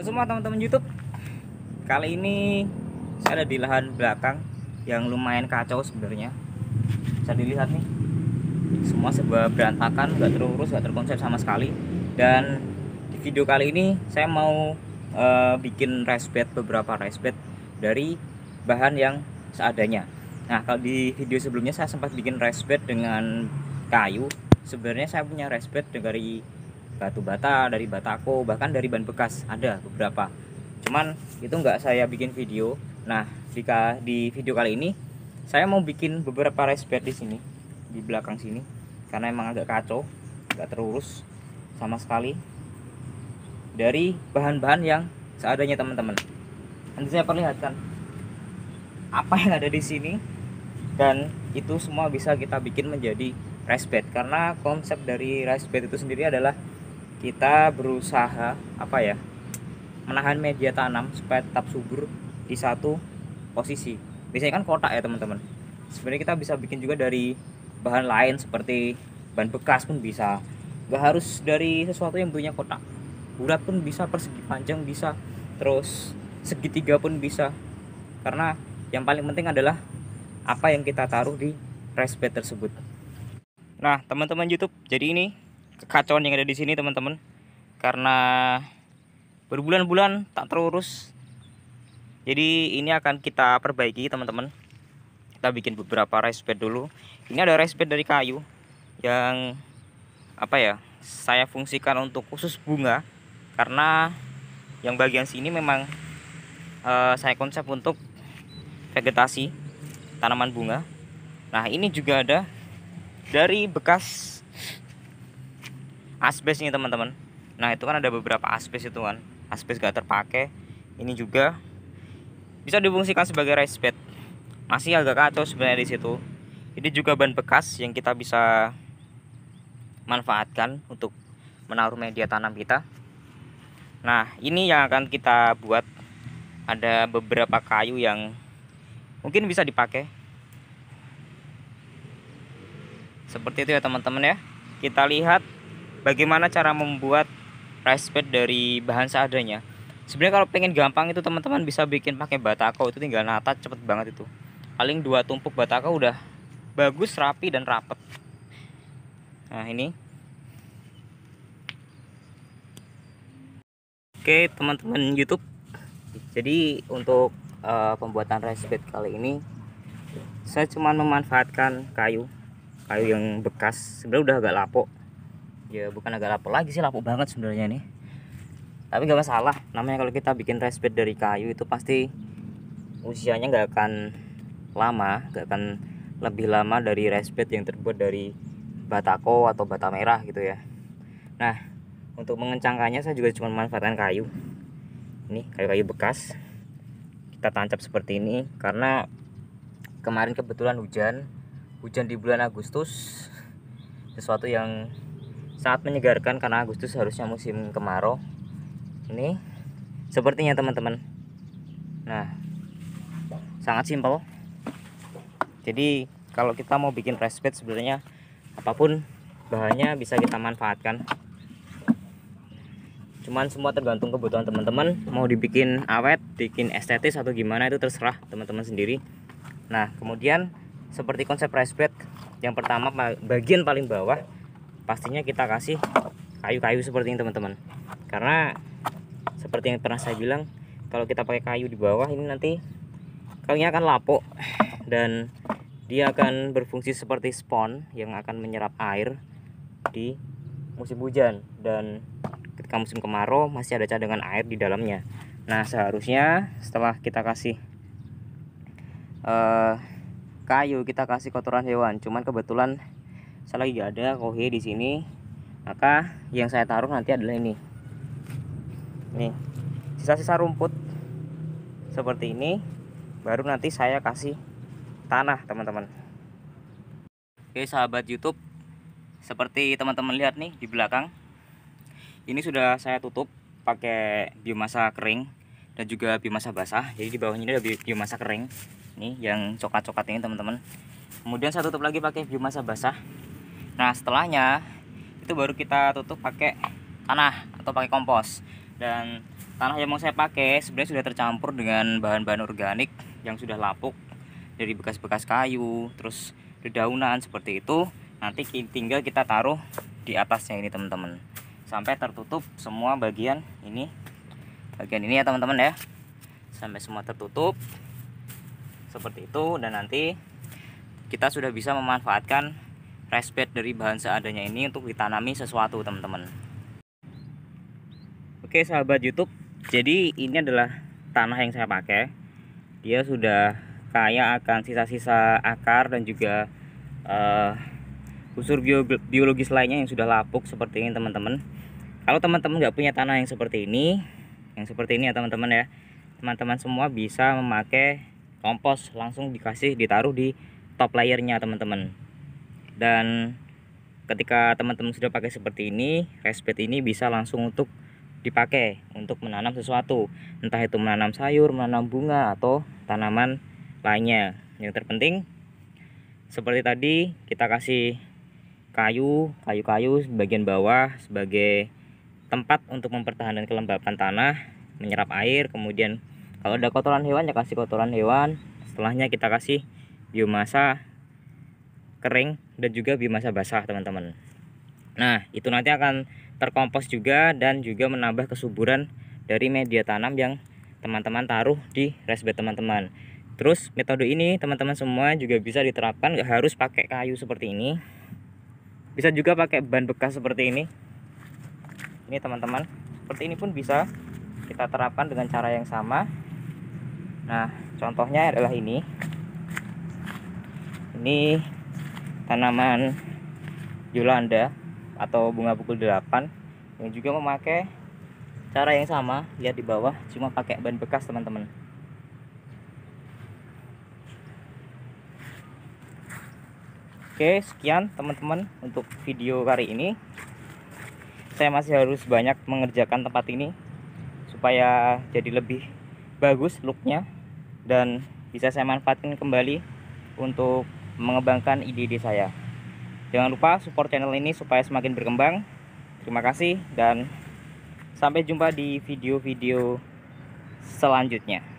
semua teman-teman YouTube kali ini saya ada di lahan belakang yang lumayan kacau sebenarnya bisa dilihat nih semua sebuah berantakan nggak terurus nggak terkonsep sama sekali dan di video kali ini saya mau uh, bikin rice beberapa rice dari bahan yang seadanya nah kalau di video sebelumnya saya sempat bikin rice dengan kayu sebenarnya saya punya rice dari batu bata dari batako bahkan dari ban bekas ada beberapa cuman itu nggak saya bikin video nah jika di video kali ini saya mau bikin beberapa bed di sini di belakang sini karena emang agak kacau nggak terurus sama sekali dari bahan-bahan yang seadanya teman-teman nanti saya perlihatkan apa yang ada di sini dan itu semua bisa kita bikin menjadi rice bed karena konsep dari rice bed itu sendiri adalah kita berusaha apa ya menahan media tanam supaya tetap subur di satu posisi biasanya kan kotak ya teman-teman sebenarnya kita bisa bikin juga dari bahan lain seperti bahan bekas pun bisa gak harus dari sesuatu yang punya kotak bulat pun bisa persegi panjang bisa terus segitiga pun bisa karena yang paling penting adalah apa yang kita taruh di respet tersebut nah teman-teman YouTube jadi ini kekacauan yang ada di sini teman-teman karena berbulan-bulan tak terurus jadi ini akan kita perbaiki teman-teman kita bikin beberapa rice bed dulu ini ada rice bed dari kayu yang apa ya saya fungsikan untuk khusus bunga karena yang bagian sini memang uh, saya konsep untuk vegetasi tanaman bunga nah ini juga ada dari bekas Asbes ini teman-teman nah itu kan ada beberapa asbes itu kan asbes gak terpakai ini juga bisa difungsikan sebagai rice bed masih agak kacau sebenarnya di situ ini juga ban bekas yang kita bisa manfaatkan untuk menaruh media tanam kita nah ini yang akan kita buat ada beberapa kayu yang mungkin bisa dipakai seperti itu ya teman-teman ya kita lihat bagaimana cara membuat rice bed dari bahan seadanya sebenarnya kalau pengen gampang itu teman-teman bisa bikin pakai batako itu tinggal nata cepet banget itu paling dua tumpuk batako udah bagus rapi dan rapet nah ini oke teman-teman YouTube jadi untuk uh, pembuatan rice bed kali ini saya cuma memanfaatkan kayu kayu yang bekas sebenarnya udah agak lapuk ya bukan agak lapuk lagi sih lapuk banget sebenarnya ini tapi gak masalah namanya kalau kita bikin respet dari kayu itu pasti usianya gak akan lama gak akan lebih lama dari respet yang terbuat dari batako atau bata merah gitu ya nah untuk mengencangkannya saya juga cuma manfaatkan kayu ini kayu-kayu bekas kita tancap seperti ini karena kemarin kebetulan hujan hujan di bulan Agustus sesuatu yang Sangat menyegarkan karena Agustus harusnya musim kemarau. Ini sepertinya teman-teman. Nah, sangat simpel. Jadi kalau kita mau bikin rice sebenarnya apapun bahannya bisa kita manfaatkan. Cuman semua tergantung kebutuhan teman-teman mau dibikin awet, bikin estetis atau gimana itu terserah teman-teman sendiri. Nah, kemudian seperti konsep rice yang pertama bagian paling bawah pastinya kita kasih kayu-kayu seperti ini teman-teman karena seperti yang pernah saya bilang kalau kita pakai kayu di bawah ini nanti kayunya akan lapuk dan dia akan berfungsi seperti spon yang akan menyerap air di musim hujan dan ketika musim kemarau masih ada cadangan air di dalamnya nah seharusnya setelah kita kasih uh, kayu kita kasih kotoran hewan cuman kebetulan saya lagi gak ada kohe di sini maka yang saya taruh nanti adalah ini ini sisa-sisa rumput seperti ini baru nanti saya kasih tanah teman-teman oke sahabat YouTube seperti teman-teman lihat nih di belakang ini sudah saya tutup pakai biomasa kering dan juga biomasa basah jadi di bawahnya ini ada biomasa kering nih yang coklat-coklat ini teman-teman kemudian saya tutup lagi pakai biomasa basah Nah setelahnya itu baru kita tutup pakai tanah atau pakai kompos dan tanah yang mau saya pakai sebenarnya sudah tercampur dengan bahan-bahan organik yang sudah lapuk dari bekas-bekas kayu terus dedaunan seperti itu nanti tinggal kita taruh di atasnya ini teman-teman sampai tertutup semua bagian ini bagian ini ya teman-teman ya sampai semua tertutup seperti itu dan nanti kita sudah bisa memanfaatkan respect dari bahan seadanya ini untuk ditanami sesuatu teman-teman oke sahabat youtube jadi ini adalah tanah yang saya pakai dia sudah kaya akan sisa-sisa akar dan juga uh, unsur bio biologis lainnya yang sudah lapuk seperti ini teman-teman kalau teman-teman nggak punya tanah yang seperti ini yang seperti ini ya teman-teman ya teman-teman semua bisa memakai kompos langsung dikasih ditaruh di top layernya teman-teman dan ketika teman-teman sudah pakai seperti ini respet ini bisa langsung untuk dipakai untuk menanam sesuatu entah itu menanam sayur menanam bunga atau tanaman lainnya yang terpenting seperti tadi kita kasih kayu kayu-kayu bagian bawah sebagai tempat untuk mempertahankan kelembapan tanah menyerap air kemudian kalau ada kotoran hewan ya kasih kotoran hewan setelahnya kita kasih biomasa kering dan juga biomasa basah teman-teman nah itu nanti akan terkompos juga dan juga menambah kesuburan dari media tanam yang teman-teman taruh di resbet teman-teman terus metode ini teman-teman semua juga bisa diterapkan nggak harus pakai kayu seperti ini bisa juga pakai ban bekas seperti ini ini teman-teman seperti ini pun bisa kita terapkan dengan cara yang sama nah contohnya adalah ini ini tanaman Yolanda atau bunga pukul 8 yang juga memakai cara yang sama lihat di bawah cuma pakai ban bekas teman-teman Oke sekian teman-teman untuk video kali ini saya masih harus banyak mengerjakan tempat ini supaya jadi lebih bagus looknya dan bisa saya manfaatkan kembali untuk mengembangkan ide-ide saya. Jangan lupa support channel ini supaya semakin berkembang. Terima kasih dan sampai jumpa di video-video selanjutnya.